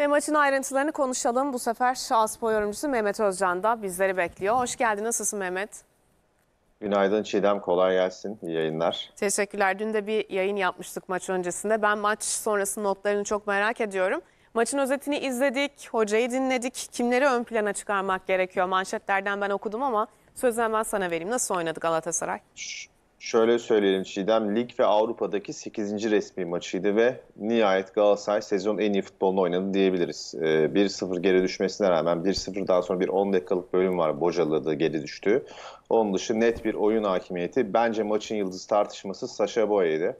Ve maçın ayrıntılarını konuşalım. Bu sefer Şalspor yorumcusu Mehmet Özcan da bizleri bekliyor. Hoş geldin. Nasılsın Mehmet? Günaydın Çiğdem. Kolay gelsin. İyi yayınlar. Teşekkürler. Dün de bir yayın yapmıştık maç öncesinde. Ben maç sonrası notlarını çok merak ediyorum. Maçın özetini izledik, hocayı dinledik. Kimleri ön plana çıkarmak gerekiyor? Manşetlerden ben okudum ama sözü hemen sana vereyim. Nasıl oynadı Galatasaray? Şş şöyle söyleyelim Çiğdem, lig ve Avrupa'daki 8. resmi maçıydı ve nihayet Galatasaray sezon en iyi futbolunu oynadı diyebiliriz. Ee, 1-0 geri düşmesine rağmen 1-0 daha sonra bir 10 dakikalık bölüm var bocaladı geri düştü. Onun dışı net bir oyun hakimiyeti. Bence maçın yıldız tartışması Sasha Boye'ydi.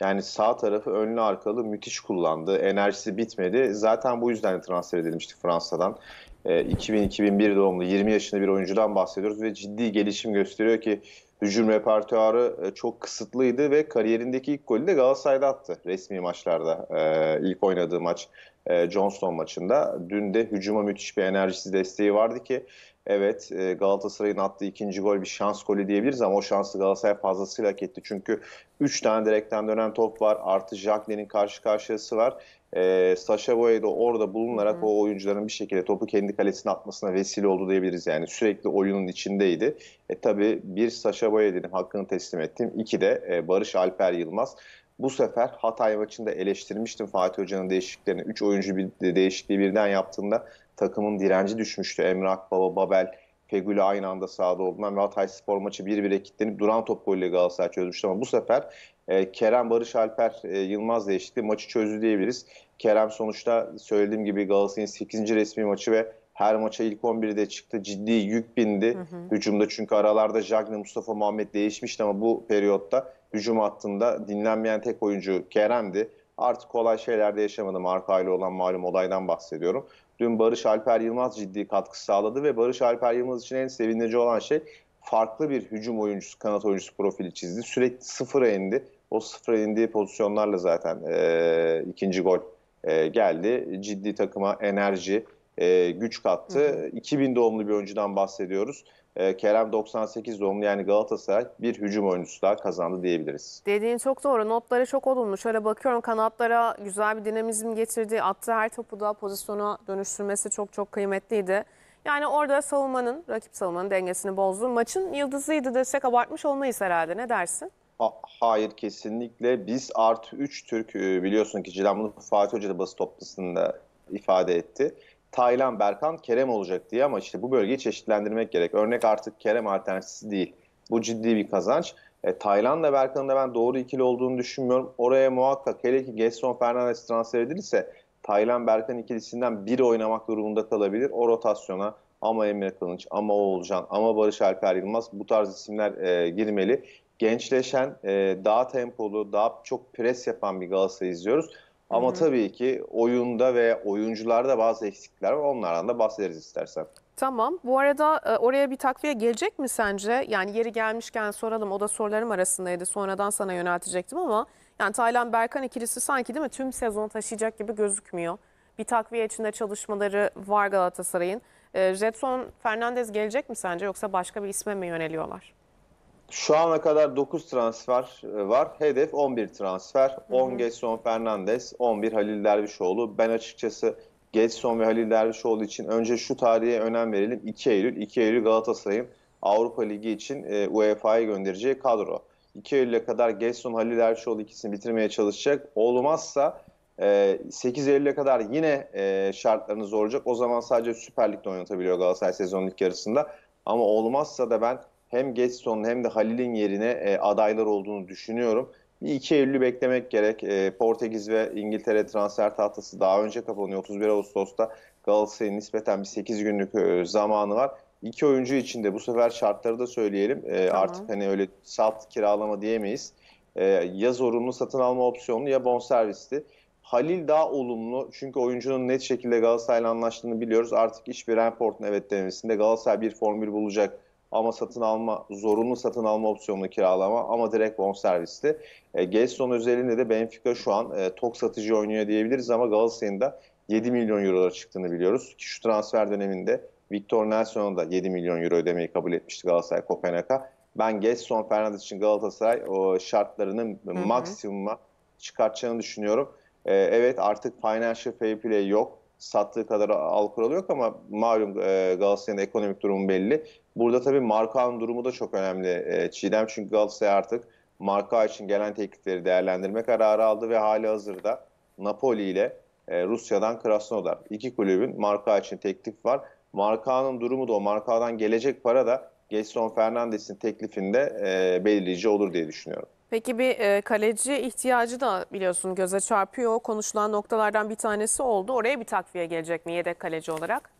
Yani sağ tarafı önlü arkalı müthiş kullandı. Enerjisi bitmedi. Zaten bu yüzden transfer edilmişti Fransa'dan. 2000-2001 ee, doğumlu 20 yaşında bir oyuncudan bahsediyoruz ve ciddi gelişim gösteriyor ki hücum repertuarı e, çok kısıtlıydı ve kariyerindeki ilk golü de Galatasaray'da attı resmi maçlarda. E, ilk oynadığı maç e, Johnston maçında. Dün de hücuma müthiş bir enerjisi desteği vardı ki evet Galatasaray'ın attığı ikinci gol bir şans golü diyebiliriz ama o şansı Galatasaray fazlasıyla hak etti. Çünkü 3 tane direkten dönen top var artı Jagne'nin karşı karşıyası var. E, Sasha Boye de orada bulunarak Hı. o oyuncuların bir şekilde topu kendi kalesine atmasına vesile oldu diyebiliriz. Yani sürekli oyunun içindeydi e tabi bir Saşa Boya dedim hakkını teslim ettim. İki de e, Barış Alper Yılmaz. Bu sefer Hatay maçında eleştirmiştim Fatih Hoca'nın değişikliklerini. Üç oyuncu bir değişikliği birden yaptığında takımın direnci düşmüştü. Emre Akbaba, Babel, Fegül'ü aynı anda sahada olduğundan ve Hatay Spor maçı 1-1'e kilitlenip duran top golüyle Galatasaray çözmüştü. Ama bu sefer e, Kerem, Barış, Alper, e, Yılmaz değişti. Maçı çözdü diyebiliriz. Kerem sonuçta söylediğim gibi Galatasaray'ın 8. resmi maçı ve her maça ilk 11'de çıktı. Ciddi yük bindi hı hı. hücumda. Çünkü aralarda Jagne Mustafa Muhammed değişmişti ama bu periyotta hücum hattında dinlenmeyen tek oyuncu Kerem'di. Artık kolay şeylerde yaşamadım. Arka ile olan malum olaydan bahsediyorum. Dün Barış Alper Yılmaz ciddi katkı sağladı ve Barış Alper Yılmaz için en sevinici olan şey farklı bir hücum oyuncusu, kanat oyuncusu profili çizdi. Sürekli sıfıra indi. O sıfıra indiği pozisyonlarla zaten e, ikinci gol e, geldi. Ciddi takıma enerji, e, güç kattı. Hı hı. 2000 doğumlu bir oyuncudan bahsediyoruz. E, Kerem 98 doğumlu yani Galatasaray bir hücum oyuncusu daha kazandı diyebiliriz. Dediğin çok doğru. Notları çok olumlu. Şöyle bakıyorum kanatlara güzel bir dinamizm getirdi. Attığı her topu da pozisyona dönüştürmesi çok çok kıymetliydi. Yani orada savunmanın, rakip savunmanın dengesini bozdu. Maçın yıldızıydı desek abartmış olmayız herhalde. Ne dersin? Ha, hayır kesinlikle. Biz artı 3 Türk e, biliyorsun ki Cilan bunu Fatih Hoca da basın toplantısında ifade etti. Taylan, Berkan, Kerem olacak diye ama işte bu bölgeyi çeşitlendirmek gerek. Örnek artık Kerem alternatifi değil. Bu ciddi bir kazanç. E, Taylan'la Berkan'ın da ben doğru ikili olduğunu düşünmüyorum. Oraya muhakkak hele ki Gerson Fernandez transfer edilirse Taylan Berkan ikilisinden biri oynamak durumunda kalabilir. O rotasyona ama Emre Kılınç, ama Oğulcan, ama Barış Alper Yılmaz bu tarz isimler e, girmeli. Gençleşen, e, daha tempolu, daha çok pres yapan bir Galatasaray izliyoruz. Ama Hı -hı. tabii ki oyunda ve oyuncularda bazı eksiklikler var. Onlardan da bahsederiz istersen. Tamam. Bu arada e, oraya bir takviye gelecek mi sence? Yani yeri gelmişken soralım. O da sorularım arasındaydı. Sonradan sana yöneltecektim ama yani Taylan Berkan ikilisi sanki değil mi tüm sezonu taşıyacak gibi gözükmüyor. Bir takviye içinde çalışmaları var Galatasaray'ın. E, Jetson Fernandez gelecek mi sence yoksa başka bir isme mi yöneliyorlar? Şu ana kadar 9 transfer e, var. Hedef 11 transfer. 10 hı hı. Getson Fernandes, 11 Halil Dervişoğlu. Ben açıkçası Getson ve Halil Dervişoğlu için önce şu tarihe önem verelim. 2 Eylül, 2 Eylül Galatasaray'ın Avrupa Ligi için e, UEFA'ya göndereceği kadro. 2 Eylül'e kadar Getson, Halil Dervişoğlu ikisini bitirmeye çalışacak. Olmazsa e, 8 Eylül'e kadar yine e, şartlarını zorlayacak. O zaman sadece Süper Lig'de oynatabiliyor Galatasaray sezonun ilk yarısında. Ama olmazsa da ben hem Getson'un hem de Halil'in yerine e, adaylar olduğunu düşünüyorum. Bir 2 Eylül'ü beklemek gerek. E, Portekiz ve İngiltere transfer tahtası daha önce kapanıyor. 31 Ağustos'ta Galatasaray'ın nispeten bir 8 günlük e, zamanı var. İki oyuncu için de bu sefer şartları da söyleyelim. E, tamam. Artık hani öyle salt kiralama diyemeyiz. E, ya zorunlu satın alma opsiyonu ya bonservisli. Halil daha olumlu çünkü oyuncunun net şekilde Galatasaray'la anlaştığını biliyoruz. Artık iş bir Renport'un evet demesinde Galatasaray bir formül bulacak ama satın alma, zorunlu satın alma opsiyonlu kiralama ama direkt bonservisli. E, Gelson özelinde de Benfica şu an e, tok satıcı oynuyor diyebiliriz ama Galatasaray'ın da 7 milyon eurolara çıktığını biliyoruz. Ki şu transfer döneminde Victor Nelson'a da 7 milyon euro ödemeyi kabul etmişti Galatasaray Kopenhag'a. Ben Gelson Fernandes için Galatasaray o şartlarının maksimuma çıkartacağını düşünüyorum. E, evet artık financial fair play yok sattığı kadar al kuralı yok ama malum e, Galatasaray'ın ekonomik durumu belli. Burada tabii Markan durumu da çok önemli e, Çiğdem çünkü Galatasaray artık Marka için gelen teklifleri değerlendirme kararı aldı ve hali hazırda Napoli ile e, Rusya'dan Krasnodar iki kulübün Marka için teklif var. Marka'nın durumu da o Marka'dan gelecek para da Gelson Fernandes'in teklifinde e, belirleyici olur diye düşünüyorum. Peki bir e, kaleci ihtiyacı da biliyorsun göze çarpıyor. Konuşulan noktalardan bir tanesi oldu. Oraya bir takviye gelecek mi yedek kaleci olarak?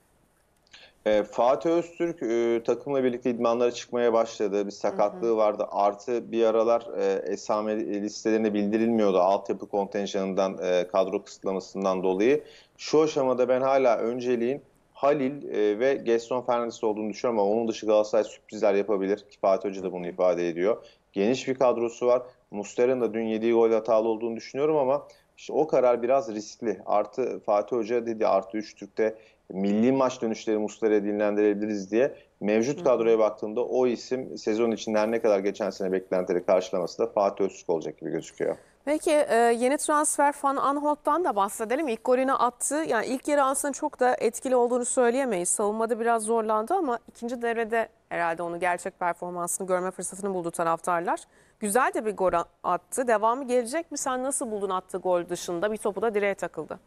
E, Fatih Öztürk e, takımla birlikte idmanlara çıkmaya başladı. Bir sakatlığı hı hı. vardı. Artı bir aralar e, esame listelerine bildirilmiyordu. Altyapı kontenjanından, e, kadro kısıtlamasından dolayı. Şu aşamada ben hala önceliğin Halil e, ve Gaston Fernandes olduğunu düşünüyorum ama onun dışı Galatasaray sürprizler yapabilir. Ki Fatih Hoca da bunu ifade ediyor. Geniş bir kadrosu var. Mustera'nın da dün yediği gol hatalı olduğunu düşünüyorum ama işte o karar biraz riskli. Artı Fatih Hoca dedi artı 3 Türk'te milli maç dönüşleri Muslera'ya dinlendirebiliriz diye. Mevcut kadroya baktığımda o isim sezon içinde her ne kadar geçen sene beklentileri karşılaması da Fatih Öztürk olacak gibi gözüküyor. Peki e, yeni transfer fan Aanholt'tan da bahsedelim. İlk golünü attı. Yani ilk yarı aslında çok da etkili olduğunu söyleyemeyiz. Savunmada biraz zorlandı ama ikinci devrede Herhalde onu gerçek performansını görme fırsatını buldu taraftarlar. Güzel de bir gol attı. Devamı gelecek mi? Sen nasıl buldun attığı gol dışında? Bir topu da direğe takıldı.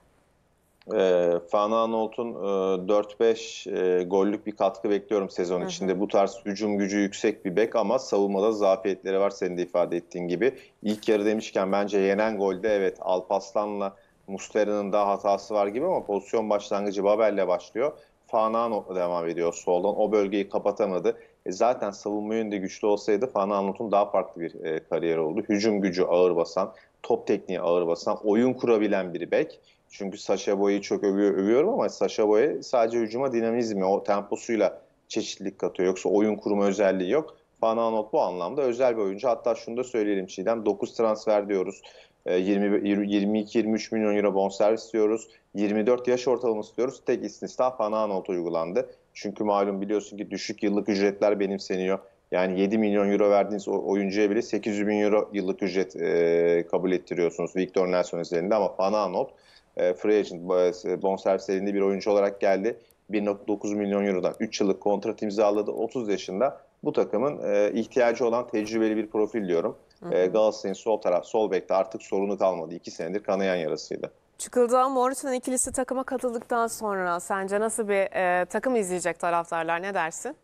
Ee, e, Fana Nolt'un e, 4-5 e, gollük bir katkı bekliyorum sezon Hı -hı. içinde. Bu tarz hücum gücü yüksek bir bek ama savunmada zafiyetleri var senin de ifade ettiğin gibi. İlk yarı demişken bence yenen golde evet Alpaslan'la Mustera'nın daha hatası var gibi ama pozisyon başlangıcı Babel'le başlıyor. Fanano devam ediyor soldan. O bölgeyi kapatamadı. E zaten savunma yönünde güçlü olsaydı Fanano'nun daha farklı bir e, kariyeri oldu. Hücum gücü ağır basan, top tekniği ağır basan, oyun kurabilen biri bek. Çünkü Saşa Boy'u çok övüyor, övüyorum ama Saşa Boy'a sadece hücuma dinamizmi, o temposuyla çeşitlilik katıyor. Yoksa oyun kurma özelliği yok. Fananot bu anlamda özel bir oyuncu. Hatta şunu da söyleyelim Çiğdem. 9 transfer diyoruz. 22-23 ee, milyon euro bonservis istiyoruz, 24 yaş ortalaması istiyoruz. Tek istisna Fanaanolt uygulandı. Çünkü malum biliyorsun ki düşük yıllık ücretler benimseniyor. Yani 7 milyon euro verdiğiniz oyuncuya bile 800 bin euro yıllık ücret e, kabul ettiriyorsunuz Victor Nelson üzerinde ama Fanaanolt e, free agent e, bonservis elinde bir oyuncu olarak geldi. 1.9 milyon eurodan 3 yıllık kontrat imzaladı. 30 yaşında bu takımın e, ihtiyacı olan tecrübeli bir profil diyorum. E, Galatasaray'ın sol taraf, sol bekte artık sorunu kalmadı. 2 senedir kanayan yarasıydı. Çıkıldağ Morrison ikilisi takıma katıldıktan sonra sence nasıl bir e, takım izleyecek taraftarlar ne dersin?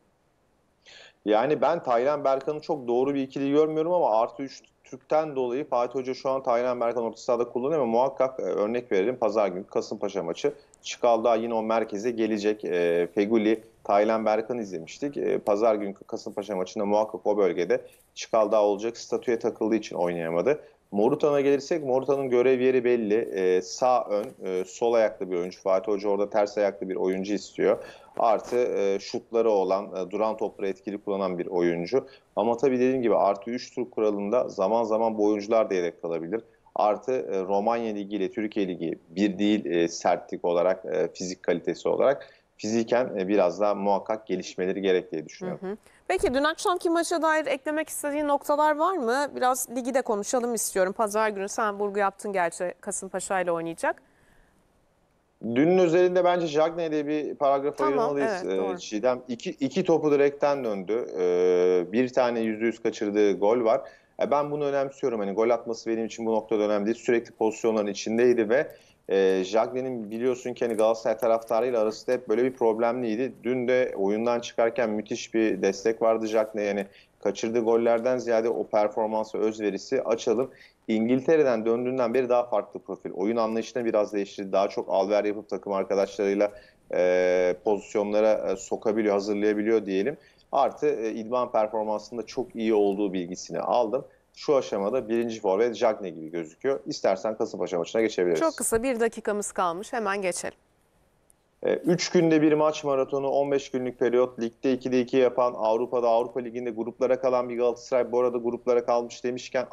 Yani ben Taylan Berkan'ı çok doğru bir ikili görmüyorum ama artı 3 Türk'ten dolayı Fatih Hoca şu an Taylan Berkan orta sahada kullanıyor ama muhakkak e, örnek verelim pazar günü Kasımpaşa maçı Çıkalda yine o merkeze gelecek. E, Feguli, Taylan Berkan izlemiştik. E, Pazar günkü Kasımpaşa maçında muhakkak o bölgede Çıkalda olacak. Statüye takıldığı için oynayamadı. Morutan'a gelirsek Morutan'ın görev yeri belli. E, sağ ön, e, sol ayaklı bir oyuncu. Fatih Hoca orada ters ayaklı bir oyuncu istiyor. Artı e, şutları olan, e, duran topları etkili kullanan bir oyuncu. Ama tabii dediğim gibi artı 3 tur kuralında zaman zaman bu oyuncular da yedek kalabilir. Artı e, Romanya Ligi ile Türkiye Ligi bir değil e, sertlik olarak, e, fizik kalitesi olarak fiziken biraz daha muhakkak gelişmeleri gerek diye düşünüyorum. Hı hı. Peki dün akşamki maça dair eklemek istediğin noktalar var mı? Biraz ligi de konuşalım istiyorum. Pazar günü sen vurgu yaptın gerçi Kasımpaşa ile oynayacak. Dünün üzerinde bence Jagne'de bir paragraf tamam, ayırmalıyız evet, Çiğdem. İki, iki topu direkten döndü. Ee, bir tane yüzde yüz kaçırdığı gol var. E, ben bunu önemsiyorum. Hani gol atması benim için bu noktada önemli değil. Sürekli pozisyonların içindeydi ve e, Jagne'nin biliyorsun ki hani Galatasaray taraftarıyla arasında hep böyle bir problemliydi. Dün de oyundan çıkarken müthiş bir destek vardı Jagne. Yani kaçırdığı gollerden ziyade o performansa özverisi açalım. İngiltere'den döndüğünden beri daha farklı profil. Oyun anlayışını biraz değiştirdi. Daha çok alver yapıp takım arkadaşlarıyla e, pozisyonlara e, sokabiliyor, hazırlayabiliyor diyelim. Artı e, idman performansında çok iyi olduğu bilgisini aldım. Şu aşamada birinci forvet Cagne gibi gözüküyor. İstersen Kasımpaşa maçına geçebiliriz. Çok kısa bir dakikamız kalmış hemen geçelim. 3 e, günde bir maç maratonu, 15 günlük periyot, ligde 2'de 2 yapan, Avrupa'da Avrupa Ligi'nde gruplara kalan bir Galatasaray bu arada gruplara kalmış demişken